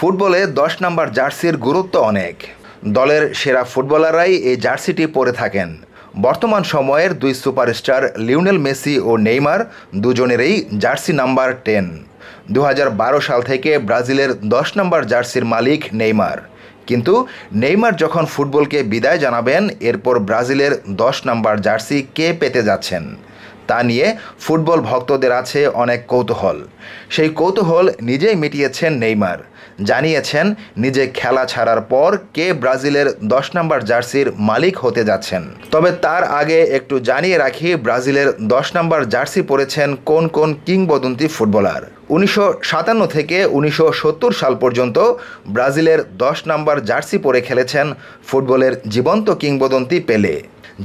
ফুটবলে দশ নম্বর জার্সির গুরুত্ব অনেক দলের সেরা ফুটবলাররাই এই জার্সিটি পরে থাকেন বর্তমান সময়ের দুই সুপারস্টার লিওনেল মেসি ও নেইমার দুজনেরই জার্সি নাম্বার টেন দু সাল থেকে ব্রাজিলের দশ নম্বর জার্সির মালিক নেইমার কিন্তু নেইমার যখন ফুটবলকে বিদায় জানাবেন এরপর ব্রাজিলের দশ নম্বর জার্সি কে পেতে যাচ্ছেন তা নিয়ে ফুটবল ভক্তদের আছে অনেক কৌতূহল সেই কৌতূহল নিজেই মিটিয়েছেন নেইমার জানিয়েছেন নিজে খেলা ছাড়ার পর কে ব্রাজিলের দশ নম্বর জার্সির মালিক হতে যাচ্ছেন তবে তার আগে একটু জানিয়ে রাখি ব্রাজিলের দশ নম্বর জার্সি পরেছেন কোন কোন কিংবদন্তি ফুটবলার উনিশশো থেকে উনিশশো সাল পর্যন্ত ব্রাজিলের দশ নম্বর জার্সি পরে খেলেছেন ফুটবলের জীবন্ত কিংবদন্তি পেলে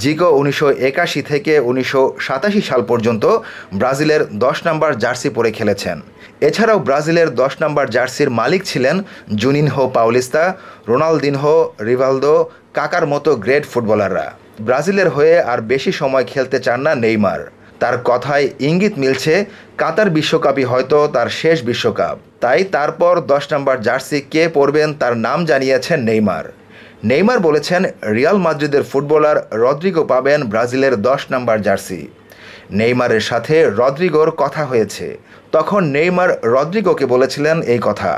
জিকো উনিশশো একাশি থেকে উনিশশো সাতাশি সাল পর্যন্ত ব্রাজিলের দশ নম্বর জার্সি পরে খেলেছেন এছাড়াও ব্রাজিলের দশ নম্বর জার্সির মালিক ছিলেন জুনিনহো পাউলিস্তা রোনালদিনহো রিভালদো কাকার মতো গ্রেট ফুটবলাররা ব্রাজিলের হয়ে আর বেশি সময় খেলতে চান না নেইমার তার কথায় ইঙ্গিত মিলছে কাতার বিশ্বকাপই হয়তো তার শেষ বিশ্বকাপ তাই তারপর দশ নম্বর জার্সি কে পরবেন তার নাম জানিয়েছেন নেইমার নেইমার বলেছেন রিয়াল মাদ্রিদের ফুটবলার রদ্রিগো পাবেন ব্রাজিলের দশ নম্বর জার্সি নেইমারের সাথে রদ্রিগোর কথা হয়েছে তখন নেইমার রদ্রিগোকে বলেছিলেন এই কথা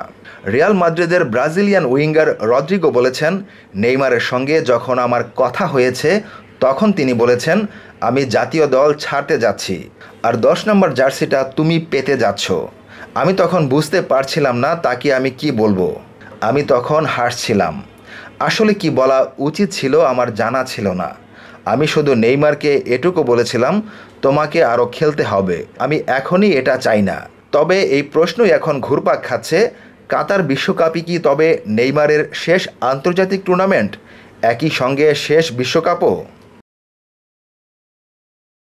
রিয়াল মাদ্রিদের ব্রাজিলিয়ান উইঙ্গার রদ্রিগো বলেছেন নেইমারের সঙ্গে যখন আমার কথা হয়েছে তখন তিনি বলেছেন আমি জাতীয় দল ছাড়তে যাচ্ছি আর দশ নম্বর জার্সিটা তুমি পেতে যাচ্ছ আমি তখন বুঝতে পারছিলাম না তাকে আমি কি বলবো আমি তখন হাসছিলাম আসলে কি বলা উচিত ছিল আমার জানা ছিল না আমি শুধু নেইমারকে এটুকু বলেছিলাম তোমাকে আরও খেলতে হবে আমি এখনই এটা চাই না তবে এই প্রশ্নই এখন ঘুরপাক খাচ্ছে কাতার বিশ্বকাপই কি তবে নেইমারের শেষ আন্তর্জাতিক টুর্নামেন্ট একই সঙ্গে শেষ বিশ্বকাপও